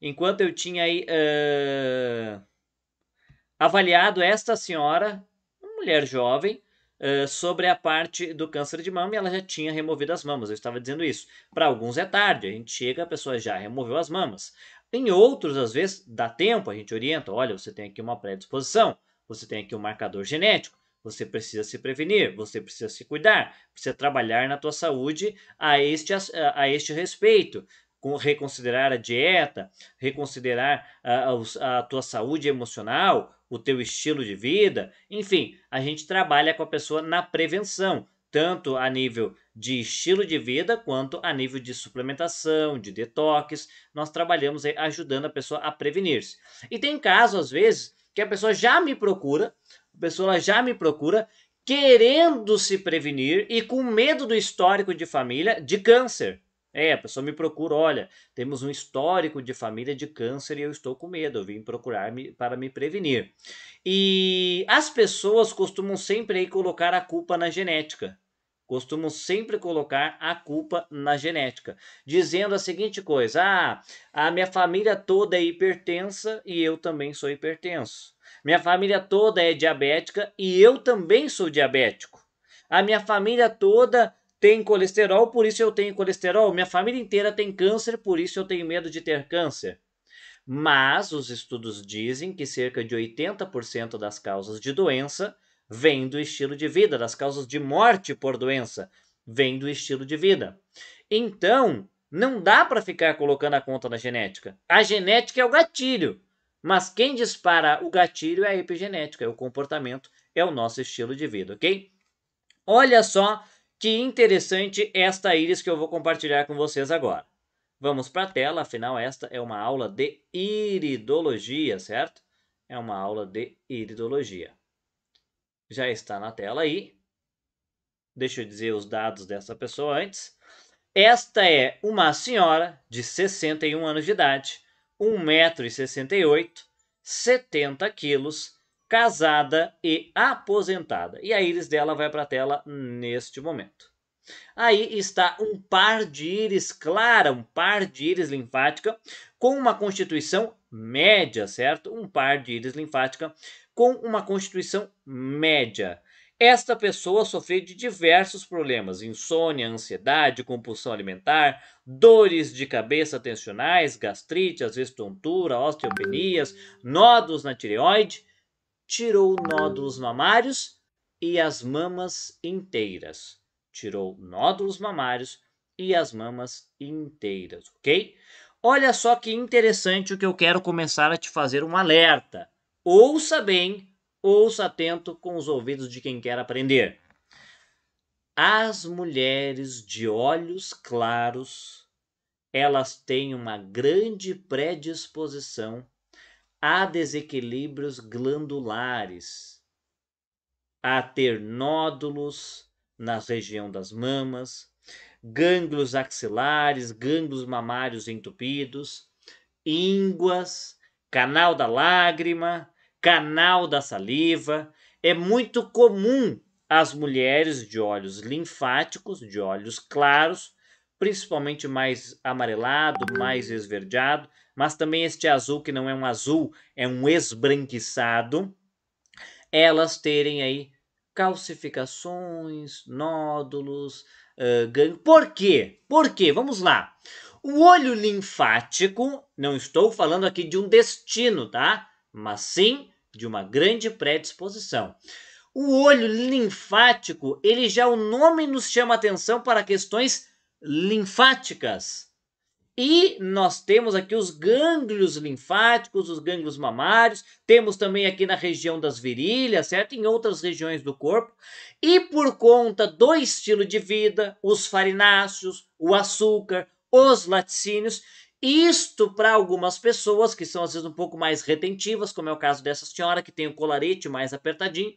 enquanto eu tinha aí, uh, avaliado esta senhora, uma mulher jovem, uh, sobre a parte do câncer de mama e ela já tinha removido as mamas. Eu estava dizendo isso. Para alguns é tarde, a gente chega, a pessoa já removeu as mamas. Em outros, às vezes, dá tempo, a gente orienta: olha, você tem aqui uma predisposição, você tem aqui um marcador genético. Você precisa se prevenir, você precisa se cuidar, precisa trabalhar na tua saúde a este, a, a este respeito reconsiderar a dieta, reconsiderar a, a tua saúde emocional, o teu estilo de vida, enfim, a gente trabalha com a pessoa na prevenção, tanto a nível de estilo de vida quanto a nível de suplementação, de detox. Nós trabalhamos ajudando a pessoa a prevenir-se. E tem casos, às vezes, que a pessoa já me procura, a pessoa já me procura querendo se prevenir e com medo do histórico de família de câncer. É, a pessoa me procura, olha, temos um histórico de família de câncer e eu estou com medo, eu vim procurar -me para me prevenir. E as pessoas costumam sempre aí colocar a culpa na genética. Costumam sempre colocar a culpa na genética, dizendo a seguinte coisa: ah, a minha família toda é hipertensa e eu também sou hipertenso. Minha família toda é diabética e eu também sou diabético. A minha família toda tem colesterol, por isso eu tenho colesterol. Minha família inteira tem câncer, por isso eu tenho medo de ter câncer. Mas os estudos dizem que cerca de 80% das causas de doença vêm do estilo de vida, das causas de morte por doença vêm do estilo de vida. Então, não dá para ficar colocando a conta na genética. A genética é o gatilho, mas quem dispara o gatilho é a epigenética, é o comportamento, é o nosso estilo de vida, ok? Olha só que interessante esta íris que eu vou compartilhar com vocês agora. Vamos para a tela, afinal esta é uma aula de iridologia, certo? É uma aula de iridologia. Já está na tela aí. Deixa eu dizer os dados dessa pessoa antes. Esta é uma senhora de 61 anos de idade, 1,68m, 70 quilos, casada e aposentada. E a íris dela vai para a tela neste momento. Aí está um par de íris clara, um par de íris linfática com uma constituição média, certo? Um par de íris linfática com uma constituição média. Esta pessoa sofreu de diversos problemas: insônia, ansiedade, compulsão alimentar, dores de cabeça tensionais, gastrite, às vezes tontura, osteopenias, nódulos na tireoide tirou nódulos mamários e as mamas inteiras. Tirou nódulos mamários e as mamas inteiras, ok? Olha só que interessante o que eu quero começar a te fazer um alerta. Ouça bem, ouça atento com os ouvidos de quem quer aprender. As mulheres de olhos claros, elas têm uma grande predisposição a desequilíbrios glandulares, a ter nódulos na região das mamas, gânglios axilares, gânglios mamários entupidos, ínguas, canal da lágrima, canal da saliva. É muito comum as mulheres de olhos linfáticos, de olhos claros, principalmente mais amarelado, mais esverdeado, mas também este azul que não é um azul, é um esbranquiçado, elas terem aí calcificações, nódulos, uh, ganho. Por quê? Por quê? Vamos lá. O olho linfático, não estou falando aqui de um destino, tá? Mas sim de uma grande predisposição. O olho linfático, ele já o nome nos chama atenção para questões linfáticas. E nós temos aqui os gânglios linfáticos, os gânglios mamários, temos também aqui na região das virilhas, certo? Em outras regiões do corpo. E por conta do estilo de vida, os farináceos, o açúcar, os laticínios, isto para algumas pessoas que são às vezes um pouco mais retentivas, como é o caso dessa senhora que tem o colarete mais apertadinho,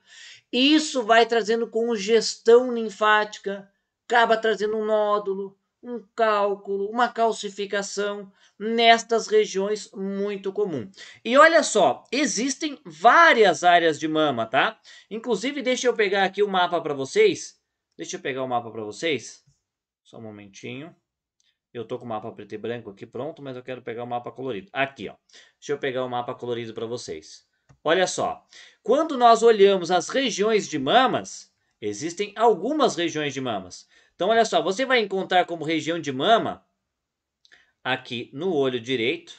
isso vai trazendo congestão linfática, acaba trazendo um nódulo, um cálculo, uma calcificação nestas regiões muito comum. E olha só, existem várias áreas de mama, tá? Inclusive, deixa eu pegar aqui o mapa para vocês. Deixa eu pegar o mapa para vocês. Só um momentinho. Eu tô com o mapa preto e branco aqui pronto, mas eu quero pegar o mapa colorido. Aqui, ó. Deixa eu pegar o mapa colorido para vocês. Olha só. Quando nós olhamos as regiões de mamas, existem algumas regiões de mamas. Então, olha só, você vai encontrar como região de mama aqui no olho direito.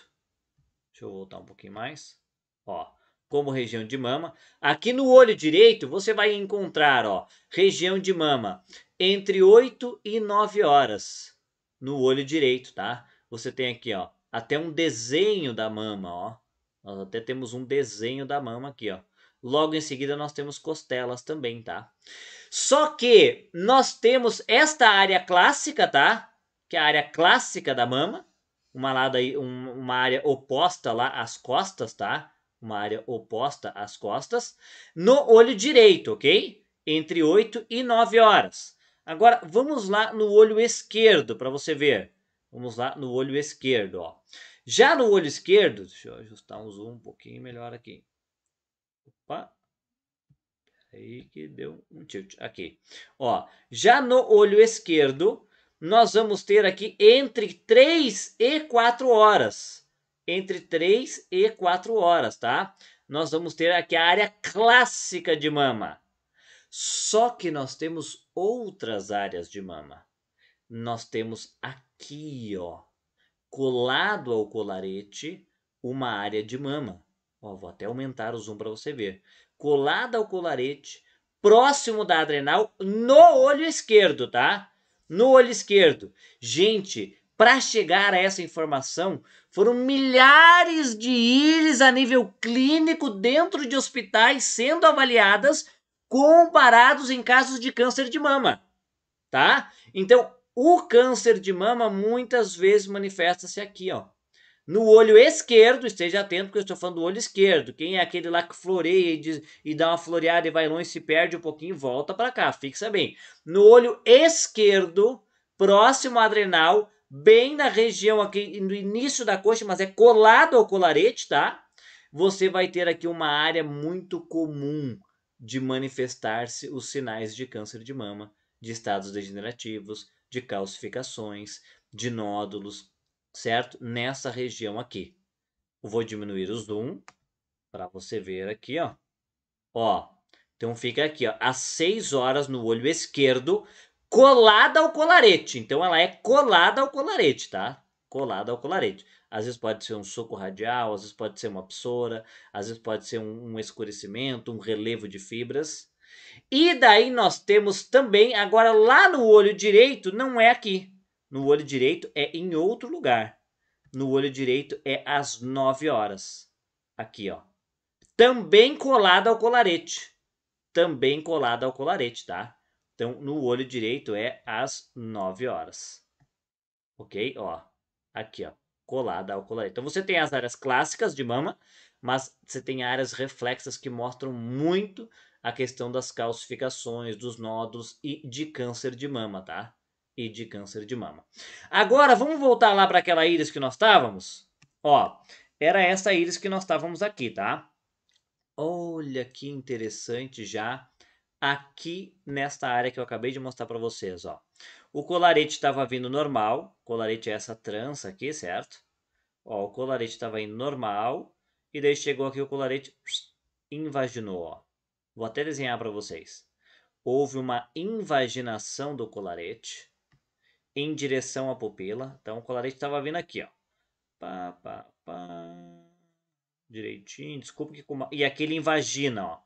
Deixa eu voltar um pouquinho mais. Ó, como região de mama. Aqui no olho direito, você vai encontrar, ó, região de mama entre 8 e 9 horas no olho direito, tá? Você tem aqui, ó, até um desenho da mama, ó. Nós até temos um desenho da mama aqui, ó. Logo em seguida nós temos costelas também, tá? Só que nós temos esta área clássica, tá? Que é a área clássica da mama, uma, lado aí, um, uma área oposta lá às costas, tá? Uma área oposta às costas, no olho direito, ok? Entre 8 e 9 horas. Agora, vamos lá no olho esquerdo para você ver. Vamos lá no olho esquerdo, ó. Já no olho esquerdo, deixa eu ajustar um zoom um pouquinho melhor aqui. Opa. Aí que deu um tilt. Aqui. Ó, já no olho esquerdo, nós vamos ter aqui entre 3 e 4 horas. Entre 3 e 4 horas, tá? Nós vamos ter aqui a área clássica de mama. Só que nós temos outras áreas de mama. Nós temos aqui, ó, colado ao colarete, uma área de mama. Ó, vou até aumentar o zoom para você ver. Colada ao colarete, próximo da adrenal, no olho esquerdo, tá? No olho esquerdo. Gente, para chegar a essa informação, foram milhares de íris a nível clínico dentro de hospitais sendo avaliadas comparados em casos de câncer de mama, tá? Então, o câncer de mama muitas vezes manifesta-se aqui, ó, no olho esquerdo, esteja atento, porque eu estou falando do olho esquerdo. Quem é aquele lá que floreia e, diz, e dá uma floreada e vai longe, se perde um pouquinho, volta para cá, fixa bem. No olho esquerdo, próximo ao adrenal, bem na região aqui, no início da coxa, mas é colado ao colarete, tá? Você vai ter aqui uma área muito comum de manifestar-se os sinais de câncer de mama, de estados degenerativos, de calcificações, de nódulos, certo? Nessa região aqui. vou diminuir o zoom para você ver aqui, ó. Ó, então fica aqui, ó, às 6 horas no olho esquerdo, colada ao colarete. Então ela é colada ao colarete, tá? Colada ao colarete. Às vezes pode ser um soco radial, às vezes pode ser uma psoura, às vezes pode ser um, um escurecimento, um relevo de fibras. E daí nós temos também, agora lá no olho direito, não é aqui, no olho direito é em outro lugar. No olho direito é às 9 horas. Aqui, ó. Também colada ao colarete. Também colada ao colarete, tá? Então, no olho direito é às 9 horas. Ok? Ó. Aqui, ó. Colada ao colarete. Então, você tem as áreas clássicas de mama, mas você tem áreas reflexas que mostram muito a questão das calcificações, dos nódulos e de câncer de mama, tá? e de câncer de mama. Agora vamos voltar lá para aquela íris que nós estávamos? Ó, era essa íris que nós estávamos aqui, tá? Olha que interessante já aqui nesta área que eu acabei de mostrar para vocês, ó. O colarete estava vindo normal, colarete é essa trança aqui, certo? Ó, o colarete estava indo normal e daí chegou aqui o colarete invaginou, ó. Vou até desenhar para vocês. Houve uma invaginação do colarete em direção à pupila. Então o colorete estava vindo aqui, ó. Pá, pá, pá. Direitinho, desculpa que com... E aqui ele invagina, ó.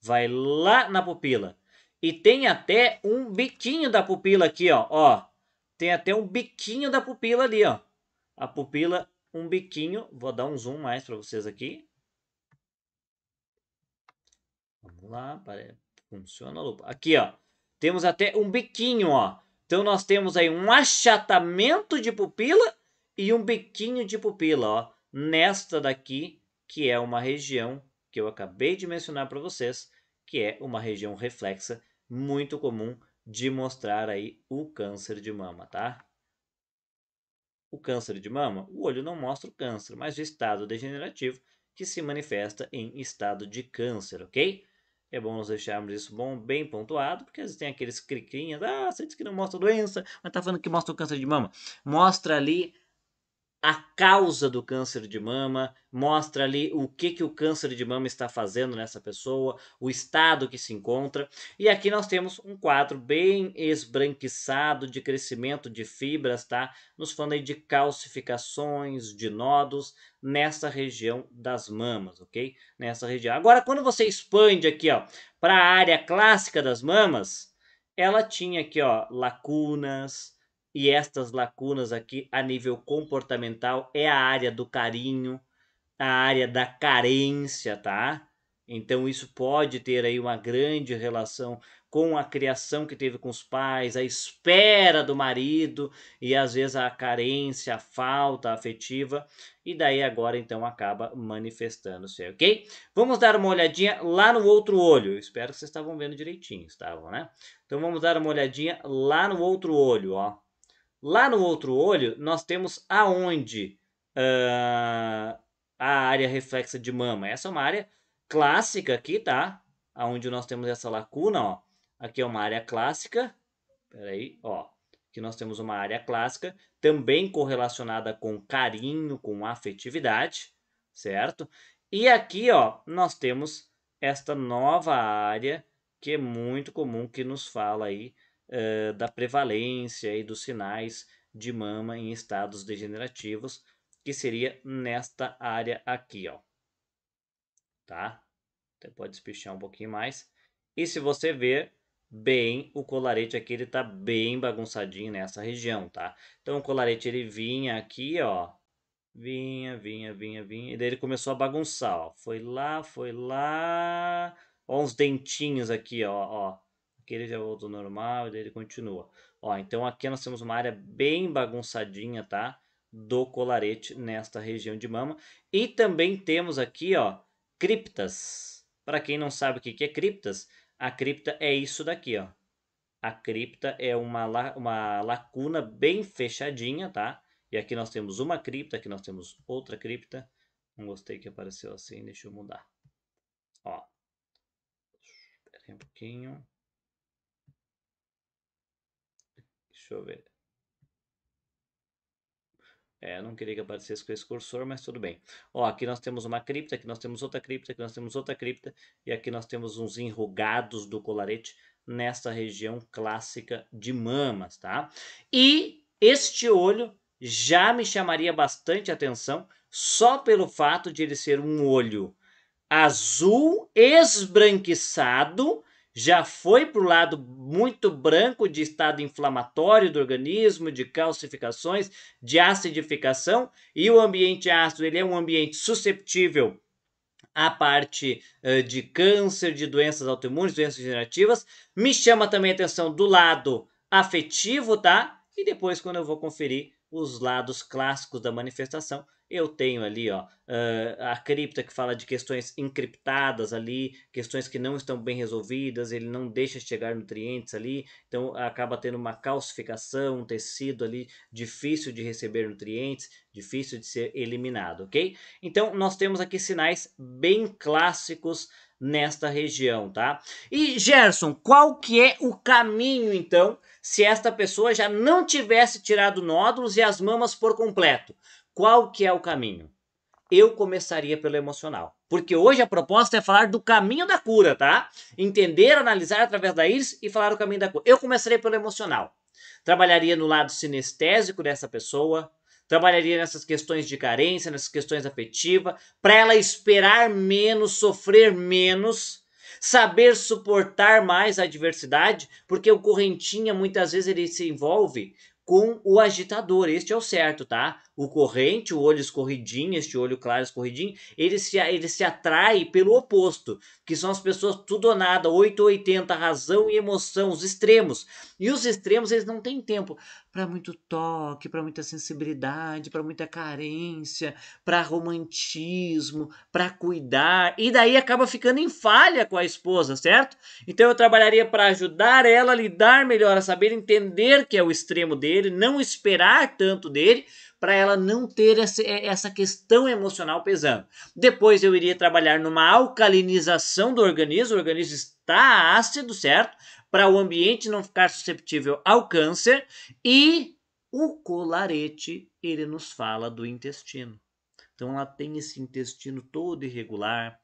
Vai lá na pupila. E tem até um biquinho da pupila aqui, ó. ó. Tem até um biquinho da pupila ali, ó. A pupila, um biquinho. Vou dar um zoom mais para vocês aqui. Vamos lá, funciona a lupa. Aqui, ó. Temos até um biquinho, ó. Então nós temos aí um achatamento de pupila e um biquinho de pupila, ó, nesta daqui, que é uma região que eu acabei de mencionar para vocês, que é uma região reflexa muito comum de mostrar aí o câncer de mama, tá? O câncer de mama, o olho não mostra o câncer, mas o estado degenerativo que se manifesta em estado de câncer, ok? É bom nós deixarmos isso bom, bem pontuado, porque tem aqueles criquinhas, ah, você disse que não mostra doença, mas tá falando que mostra o câncer de mama. Mostra ali a causa do câncer de mama, mostra ali o que, que o câncer de mama está fazendo nessa pessoa, o estado que se encontra. E aqui nós temos um quadro bem esbranquiçado de crescimento de fibras, tá? Nos falando aí de calcificações, de nódulos nessa região das mamas, ok? Nessa região. Agora, quando você expande aqui, ó, para a área clássica das mamas, ela tinha aqui, ó, lacunas, e estas lacunas aqui, a nível comportamental, é a área do carinho, a área da carência, tá? Então isso pode ter aí uma grande relação com a criação que teve com os pais, a espera do marido e às vezes a carência, a falta afetiva, e daí agora então acaba manifestando-se, ok? Vamos dar uma olhadinha lá no outro olho. espero que vocês estavam vendo direitinho, estavam, né? Então vamos dar uma olhadinha lá no outro olho, ó. Lá no outro olho, nós temos aonde uh, a área reflexa de mama. Essa é uma área clássica aqui, tá? Aonde nós temos essa lacuna, ó. Aqui é uma área clássica. Peraí, ó. Que nós temos uma área clássica, também correlacionada com carinho, com afetividade, certo? E aqui, ó, nós temos esta nova área que é muito comum que nos fala aí eh, da prevalência e dos sinais de mama em estados degenerativos, que seria nesta área aqui, ó. Tá? Até pode espichar um pouquinho mais. E se você ver bem, o colarete aqui ele tá bem bagunçadinho nessa região, tá? Então o colarete ele vinha aqui, ó. Vinha, vinha, vinha, vinha. E daí ele começou a bagunçar, ó. Foi lá, foi lá. Ó, uns dentinhos aqui, ó, ó que ele já voltou normal e daí ele continua. Ó, então aqui nós temos uma área bem bagunçadinha, tá? Do colarete nesta região de mama. E também temos aqui, ó, criptas. Para quem não sabe o que é criptas, a cripta é isso daqui, ó. A cripta é uma, la uma lacuna bem fechadinha, tá? E aqui nós temos uma cripta, aqui nós temos outra cripta. Não gostei que apareceu assim, deixa eu mudar. Ó. Espera um pouquinho. Deixa eu ver. É, não queria que aparecesse com esse cursor, mas tudo bem. Ó, aqui nós temos uma cripta, aqui nós temos outra cripta, aqui nós temos outra cripta, e aqui nós temos uns enrugados do colarete nesta região clássica de mamas, tá? E este olho já me chamaria bastante atenção só pelo fato de ele ser um olho azul esbranquiçado já foi para o lado muito branco de estado inflamatório do organismo, de calcificações, de acidificação, e o ambiente ácido ele é um ambiente susceptível à parte uh, de câncer, de doenças autoimunes, doenças degenerativas. Me chama também a atenção do lado afetivo, tá? E depois, quando eu vou conferir os lados clássicos da manifestação, eu tenho ali ó, ah, a cripta que fala de questões encriptadas ali, questões que não estão bem resolvidas, ele não deixa chegar nutrientes ali, então acaba tendo uma calcificação, um tecido ali difícil de receber nutrientes, difícil de ser eliminado, ok? Então nós temos aqui sinais bem clássicos nesta região, tá? E Gerson, qual que é o caminho então se esta pessoa já não tivesse tirado nódulos e as mamas por completo? Qual que é o caminho? Eu começaria pelo emocional. Porque hoje a proposta é falar do caminho da cura, tá? Entender, analisar através da íris e falar o caminho da cura. Eu começaria pelo emocional. Trabalharia no lado sinestésico dessa pessoa, trabalharia nessas questões de carência, nessas questões afetivas, para ela esperar menos, sofrer menos, saber suportar mais a adversidade, porque o correntinha muitas vezes ele se envolve com o agitador. Este é o certo, tá? o corrente, o olho escorridinho, este olho claro escorridinho, ele se, ele se atrai pelo oposto, que são as pessoas tudo ou nada, 8 ou 80, razão e emoção, os extremos. E os extremos, eles não têm tempo para muito toque, para muita sensibilidade, para muita carência, para romantismo, para cuidar. E daí acaba ficando em falha com a esposa, certo? Então eu trabalharia para ajudar ela a lidar melhor, a saber entender que é o extremo dele, não esperar tanto dele para ela não ter é, essa questão emocional pesando. Depois eu iria trabalhar numa alcalinização do organismo, o organismo está ácido, certo? Para o ambiente não ficar susceptível ao câncer e o colarete, ele nos fala do intestino. Então ela tem esse intestino todo irregular,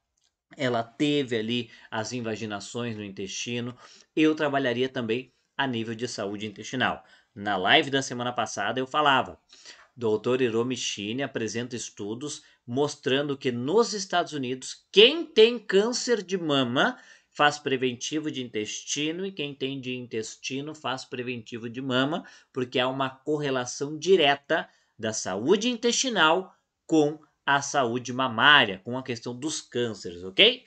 ela teve ali as invaginações no intestino. Eu trabalharia também a nível de saúde intestinal. Na live da semana passada eu falava Doutor Hiromichine apresenta estudos mostrando que nos Estados Unidos, quem tem câncer de mama faz preventivo de intestino e quem tem de intestino faz preventivo de mama, porque há uma correlação direta da saúde intestinal com a saúde mamária, com a questão dos cânceres, ok?